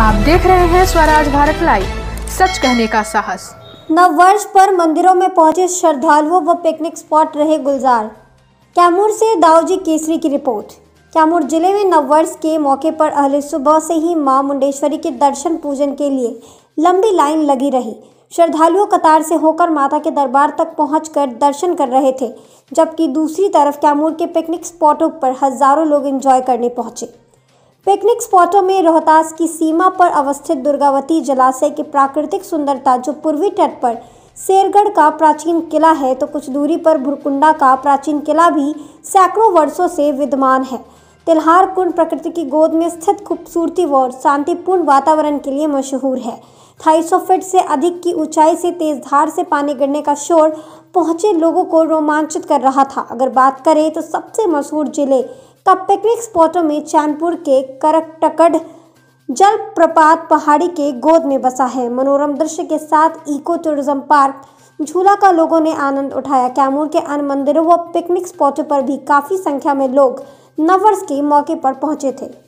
आप देख रहे हैं स्वराज भारत लाइव सच कहने का साहस नववर्ष पर मंदिरों में पहुंचे श्रद्धालुओं व पिकनिक स्पॉट रहे गुलजार कैमूर से दाऊजी केसरी की रिपोर्ट कैमूर जिले में नववर्ष के मौके पर अहले सुबह से ही मां मुंडेश्वरी के दर्शन पूजन के लिए लंबी लाइन लगी रही श्रद्धालुओं कतार से होकर माता के दरबार तक पहुँच दर्शन कर रहे थे जबकि दूसरी तरफ कैमूर के पिकनिक स्पॉटों पर हजारों लोग एंजॉय करने पहुंचे पिकनिक स्पॉटों में रोहतास की सीमा पर अवस्थित दुर्गावती जलाशय की प्राकृतिक सुंदरता जो पूर्वी तट पर शेरगढ़ का प्राचीन किला है तो कुछ दूरी पर भुरकुंडा का प्राचीन किला भी सैकड़ों वर्षों से विद्यमान है तिलहार कुंड प्रकृति की गोद में स्थित खूबसूरती व शांतिपूर्ण वातावरण के लिए मशहूर है ढाई सौ फीट से अधिक की ऊंचाई से तेज धार से पानी गिरने का शोर पहुंचे लोगों को रोमांचित कर रहा था अगर बात करें तो सबसे मशहूर जिले तब पिकनिक स्पॉटों में चैनपुर के करकटकड़ जलप्रपात पहाड़ी के गोद में बसा है मनोरम दृश्य के साथ इको टूरिज्म पार्क झूला का लोगों ने आनंद उठाया कैमूर के अन्य मंदिरों व पिकनिक स्पॉटों पर भी काफ़ी संख्या में लोग नववर्ष के मौके पर पहुंचे थे